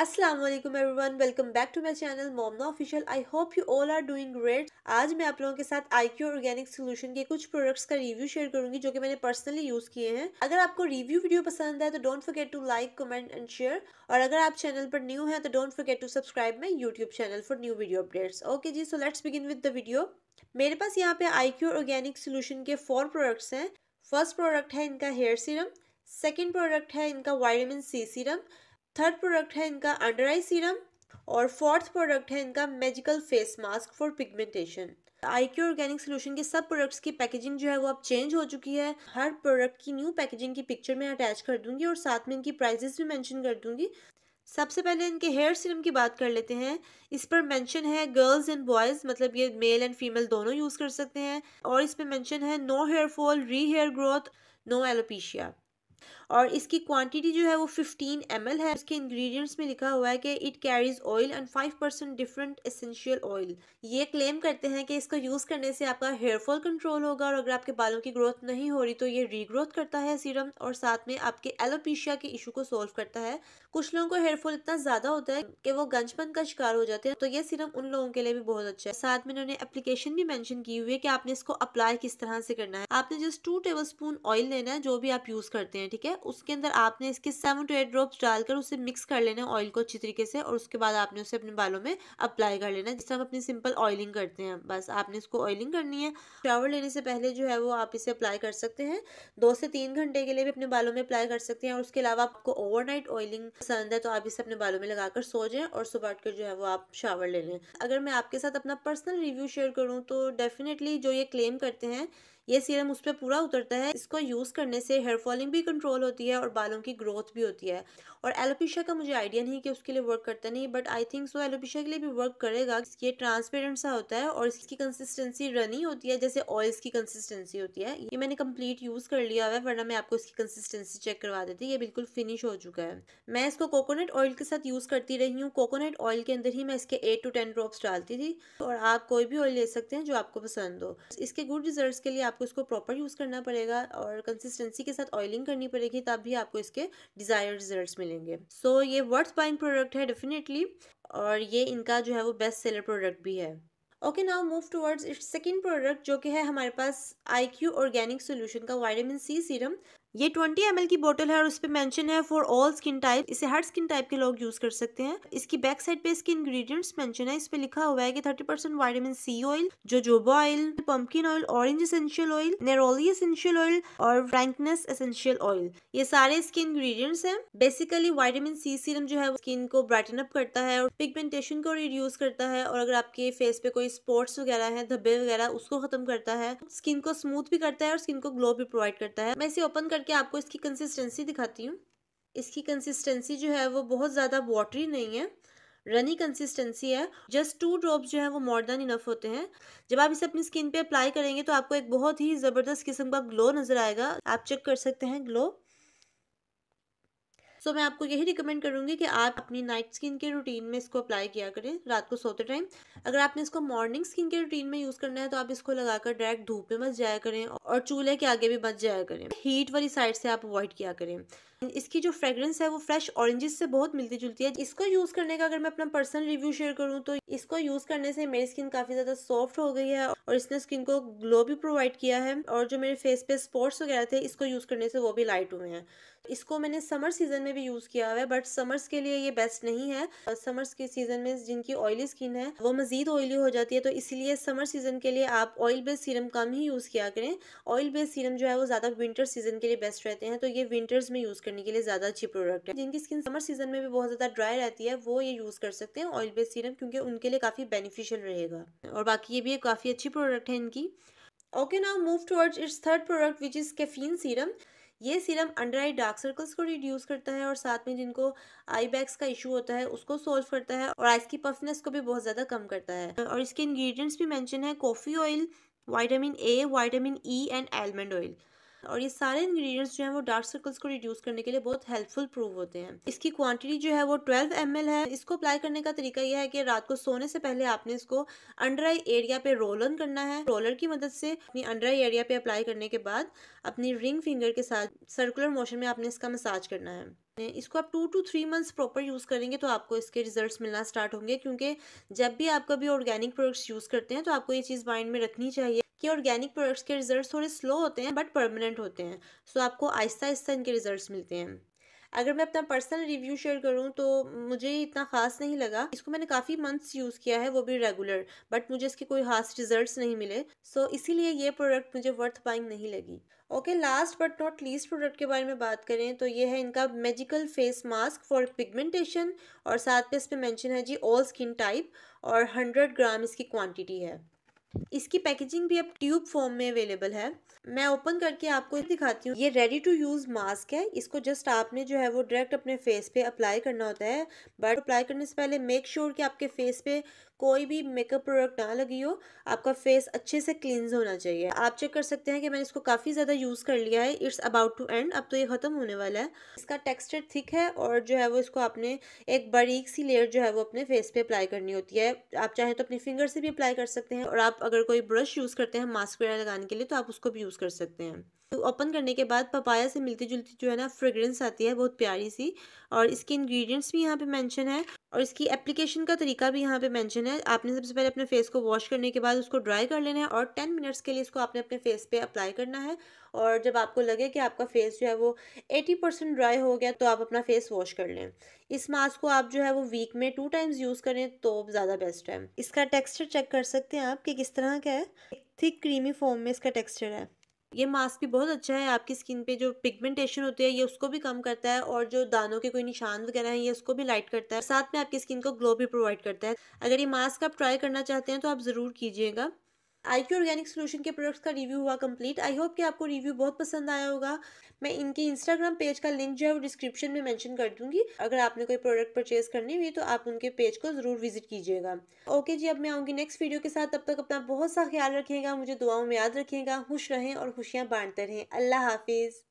Aslam every everyone welcome back to my channel Momna official I hope you all are doing great आज मैं आप लोगों के साथ आईक्यू ऑर्गेनिक सोल्यूशन के कुछ प्रोडक्ट्स का रिव्यू शेयर करूंगी जो कि मैंने पर्सनली यूज किए हैं अगर आपको रिव्यू वीडियो पसंद है तो don't forget to like comment and share और अगर आप चैनल पर न्यू है तो don't forget to subscribe my YouTube channel for new video updates okay जी so let's begin with the video मेरे पास यहाँ पे आईक्यू ऑर्गेनिक सोल्यूशन के फोर प्रोडक्ट्स हैं फर्स्ट प्रोडक्ट है इनका हेयर सीरम सेकेंड प्रोडक्ट है इनका vitamin C serum third product है इनका अंडर आई सीरम और फोर्थ प्रोडक्ट है इनका magical face mask for pigmentation I Q organic solution के सब प्रोडक्ट्स की पैकेजिंग जो है वो अब चेंज हो चुकी है हर प्रोडक्ट की न्यू पैकेजिंग की पिक्चर मैं अटैच कर दूंगी और साथ में इनकी प्राइजेस भी मैंशन कर दूंगी सबसे पहले इनके हेयर सीरम की बात कर लेते हैं इस पर मेंशन है गर्ल्स एंड बॉयज़ मतलब ये मेल एंड फीमेल दोनों यूज़ कर सकते हैं और इस पर मेंशन है no hair fall re hair growth no alopecia और इसकी क्वांटिटी जो है वो 15 एम है इसके इंग्रेडिएंट्स में लिखा हुआ है कि it carries oil and 5 percent different essential oil ये क्लेम करते हैं कि इसका यूज़ करने से आपका हेयर फॉल कंट्रोल होगा और अगर आपके बालों की ग्रोथ नहीं हो रही तो ये रीग्रोथ करता है सीरम और साथ में आपके एलोपीशिया के इशू को सोल्व करता है कुछ लोगों को हेयर फॉल इतना ज़्यादा होता है कि वो गंजपन का शिकार हो जाते हैं तो ये सीरम उन लोगों के लिए भी बहुत अच्छा है साथ में इन्होंने अपलिकेशन भी मैंशन की हुई है कि आपने इसको अप्लाई किस तरह से करना है आपने just two tablespoon oil लेना है जो भी आप यूज़ करते हैं ठीक है उसके अंदर आपने इसके सेवन टू एट ड्रॉप्स डालकर उसे मिक्स कर लेना है ऑयल को अच्छी तरीके से और उसके बाद आपने उसे अपने बालों में अप्लाई कर लेना है जिस तरह अपनी सिंपल ऑयलिंग करते हैं बस आपने इसको ऑयलिंग करनी है शावर लेने से पहले जो है वो आप इसे अप्लाई कर सकते हैं दो से तीन घंटे के लिए भी अपने बालों में अप्लाई कर सकते हैं और उसके अलावा आपको ओवर ऑयलिंग पसंद है तो आप इसे अपने बालों में लगाकर सो जाएं और सुबह उठकर जो है वो आप शावर ले लें अगर मैं आपके साथ अपना पर्सनल रिव्यू शेयर करूँ तो डेफिनेटली जो ये क्लेम करते हैं ये सीरम उस पर पूरा उतरता है इसको यूज़ करने से हेयर फॉलिंग भी कंट्रोल होती है और बालों की ग्रोथ भी होती है और एलोपिशा का मुझे आइडिया नहीं कि उसके लिए वर्क करता नहीं बट आई थिंक सो एलोपिशा के लिए भी वर्क करेगा ये ट्रांसपेरेंट सा होता है और इसकी कंसिस्टेंसी रनी होती है जैसे ऑयल्स की कंसिस्टेंसी होती है ये मैंने कंप्लीट यूज़ कर लिया हुआ है वरना मैं आपको इसकी कंसिस्टेंसी चेक करवा देती ये बिल्कुल फिनिश हो चुका है मैं इसको कोकोनट ऑयल के साथ यूज़ करती रही हूँ कोकोनट ऑयल के अंदर ही मैं इसके एट टू टेन ड्रॉप्स डालती थी और आप कोई भी ऑयल ले सकते हैं जो आपको पसंद हो इसके गुड रिजल्ट के लिए आप आपको इसको प्रॉपर यूज़ करना पड़ेगा और कंसिस्टेंसी के साथ ऑयलिंग करनी पड़ेगी तब भी आपको इसके डिज़ायर रिजल्ट मिलेंगे सो so, ये वर्थ बाइंग प्रोडक्ट है डेफिनेटली और ये इनका जो है वो बेस्ट सेलर प्रोडक्ट भी है okay now move towards its second product जो कि है हमारे पास आई क्यू ऑर्गेनिक सोल्यूशन का वाइटामिन सी सीरम ये 20 एम की बोतल है और उस पर मैंशन है फॉर ऑल स्किन टाइप इसे हर स्किन टाइप के लोग यूज कर सकते हैं इसकी बैक साइड पे इसके इंग्रेडिएंट्स मेंशन है इस पे लिखा हुआ है कि 30 percent vitamin C oil jojoba oil pumpkin oil orange essential oil neroli essential oil और फ्रैंकनेस एसेंशियल ऑयल ये सारे इसके इंग्रीडियंट्स है बेसिकली वाइटामिन सी सीरम जो है स्किन को ब्राइटन अप करता है और पिगमेंटेशन को रिड्यूस करता है और अगर आपके फेस पे कोई स्पॉट्स वगैरह है धब्बे वगैरह उसको खत्म करता है स्किन को स्मूथ भी करता है और स्किन को ग्लो भी प्रोवाइड करता है मैं इसे ओपन करके आपको इसकी कंसिस्टेंसी दिखाती हूँ इसकी कंसिस्टेंसी जो है वो बहुत ज़्यादा वाटरी नहीं है रनी कंसिस्टेंसी है जस्ट टू ड्रॉप्स जो है वो मोर देन इनफ होते हैं जब आप इसे अपनी स्किन पे अप्लाई करेंगे तो आपको एक बहुत ही ज़बरदस्त किस्म का ग्लो नज़र आएगा आप चेक कर सकते हैं ग्लो सो so, मैं आपको यही रिकमेंड करूंगी कि आप अपनी नाइट स्किन के रूटीन में इसको अप्लाई किया करें रात को सोते टाइम अगर आपने इसको मॉर्निंग स्किन के रूटीन में यूज़ करना है तो आप इसको लगाकर डायरेक्ट धूप में मत जाया करें और चूल्हे के आगे भी मत जाया करें हीट वाली साइड से आप अवॉइड किया करें इसकी जो फ्रेग्रेंस है वो फ्रेश ऑरेंजेस से बहुत मिलती जुलती है इसको यूज़ करने का अगर मैं अपना पर्सनल रिव्यू शेयर करूँ तो इसको यूज़ करने से मेरी स्किन काफ़ी ज़्यादा सॉफ्ट हो गई है और इसने स्किन को ग्लो भी प्रोवाइड किया है और जो मेरे फेस पे स्पॉट्स वगैरह थे इसको यूज़ करने से वो भी लाइट हुए हैं इसको मैंने समर सीज़न में भी यूज़ किया हुआ है बट समर्स के लिए ये बेस्ट नहीं है समर्स के सीज़न में जिनकी ऑयली स्किन है वो मज़ीद ऑयली हो जाती है तो इसलिए समर सीज़न के लिए आप ऑयल बेस्ड सीरम कम ही यूज़ किया करें ऑयल बेस्ड सीरम जो है वो ज़्यादा विंटर सीज़न के लिए बेस्ट रहते हैं तो ये विंटर्स में यूज़ करने के लिए ज़्यादा अच्छी प्रोडक्ट है जिनकी स्किन समर सीजन में भी बहुत ज़्यादा ड्राई रहती है वो ये यूज़ कर सकते हैं ऑयल बेस्ड सीरम क्योंकि उनके लिए काफ़ी बेनिफिशियल रहेगा और बाकी ये भी एक काफ़ी अच्छी प्रोडक्ट है इनकी okay now move towards its third product which is caffeine serum ये serum under eye dark circles को रिड्यूस करता है और साथ में जिनको आई बैग्स का इशू होता है उसको सोल्व करता है और आइस की पफनेस को भी बहुत ज़्यादा कम करता है और इसके इंग्रेडिएंट्स भी मेंशन है coffee oil vitamin A vitamin E and almond oil और ये सारे इंग्रेडिएंट्स जो है वो डार्क सर्कल्स को रिड्यूस करने के लिए बहुत हेल्पफुल प्रूव होते हैं इसकी क्वांटिटी जो है वो 12 एम है इसको अप्लाई करने का तरीका यह है कि रात को सोने से पहले आपने इसको अंडर आई एरिया पे रोल ऑन करना है रोलर की मदद से अपनी अंडर आई एरिया पे अप्लाई करने के बाद अपनी रिंग फिंगर के साथ सर्कुलर मोशन में आपने इसका मसाज करना है इसको आप two two three months proper use करेंगे तो आपको इसके रिजल्ट्स मिलना स्टार्ट होंगे क्योंकि जब भी आप कभी ऑर्गेनिक प्रोडक्ट्स यूज़ करते हैं तो आपको ये चीज़ माइंड में रखनी चाहिए कि ऑर्गेनिक प्रोडक्ट्स के रिजल्ट थोड़े स्लो होते हैं बट परमानेंट होते हैं सो आपको आहिस्ता आहिस्ता इनके रिजल्ट मिलते हैं अगर मैं अपना पर्सनल रिव्यू शेयर करूं तो मुझे इतना ख़ास नहीं लगा इसको मैंने काफ़ी मंथ्स यूज़ किया है वो भी रेगुलर बट मुझे इसके कोई खास रिजल्ट्स नहीं मिले सो so, इसीलिए ये प्रोडक्ट मुझे वर्थ बाइंग नहीं लगी okay last but not least product के बारे में बात करें तो ये है इनका magical face mask for pigmentation और साथ में इस पर मैंशन है जी ऑल स्किन टाइप और हंड्रेड ग्राम इसकी क्वान्टिटी है इसकी पैकेजिंग भी अब ट्यूब फॉर्म में अवेलेबल है मैं ओपन करके आपको दिखाती हूँ ये रेडी टू यूज़ मास्क है इसको जस्ट आपने जो है वो डायरेक्ट अपने फेस पे अप्लाई करना होता है बट अप्लाई करने से पहले मेक श्योर sure कि आपके फेस पे कोई भी मेकअप प्रोडक्ट ना लगी हो आपका फेस अच्छे से क्लींज होना चाहिए आप चेक कर सकते हैं कि मैंने इसको काफ़ी ज़्यादा यूज़ कर लिया है इट्स अबाउट टू एंड अब तो ये ख़त्म होने वाला है इसका टेक्स्चर थिक है और जो है वो इसको आपने एक बारीक सी लेयर जो है वो अपने फेस पर अप्लाई करनी होती है आप चाहें तो अपने फिंगर से भी अप्लाई कर सकते हैं और आप अगर कोई ब्रश यूज़ करते हैं मास्क वगैरह लगाने के लिए तो आप उसको भी यूज़ कर सकते हैं तो ओपन करने के बाद पपाया से मिलती जुलती जो है ना फ्रेग्रेंस आती है बहुत प्यारी सी और इसके इंग्रेडिएंट्स भी यहाँ पे मेंशन है और इसकी एप्लीकेशन का तरीका भी यहाँ पे मेंशन है करना है आपने सबसे पहले अपने फेस को वॉश करने के बाद उसको ड्राई कर लेना है और टेन मिनट्स के लिए इसको आपने अपने फेस पे अप्लाई करना है और जब आपको लगे कि आपका फेस जो है वो एटी परसेंट ड्राई हो गया तो आप अपना फेस वॉश कर लें इस मास्क को आप जो है वो वीक में टू टाइम्स यूज़ करें तो ज़्यादा बेस्ट है इसका टेक्स्चर चेक कर सकते हैं आप कि किस तरह का है थिक क्रीमी फॉर्म में इसका टेक्स्चर है ये मास्क भी बहुत अच्छा है आपकी स्किन पे जो पिगमेंटेशन होती है ये उसको भी कम करता है और जो दानों के कोई निशान वगैरह हैं ये उसको भी लाइट करता है साथ में आपकी स्किन को ग्लो भी प्रोवाइड करता है अगर ये मास्क आप ट्राई करना चाहते हैं तो आप ज़रूर कीजिएगा आई क्यू ऑर्गेनिक सोल्यूशन के प्रोडक्ट्स का रिव्यू हुआ कंप्लीट आई होप कि आपको रिव्यू बहुत पसंद आया होगा मैं इनके इंस्टाग्राम पेज का लिंक जो है वो डिस्क्रिप्शन में मेंशन कर दूंगी अगर आपने कोई प्रोडक्ट परचेज करनी हुई तो आप उनके पेज को जरूर विजिट कीजिएगा ओके जी अब मैं आऊँगी नेक्स्ट वीडियो के साथ तब तक अपना बहुत सा ख्याल रखिएगा मुझे दुआओं में याद रखिएगा खुश रहें और खुशियाँ बांटते रहें अल्लाह हाफिज़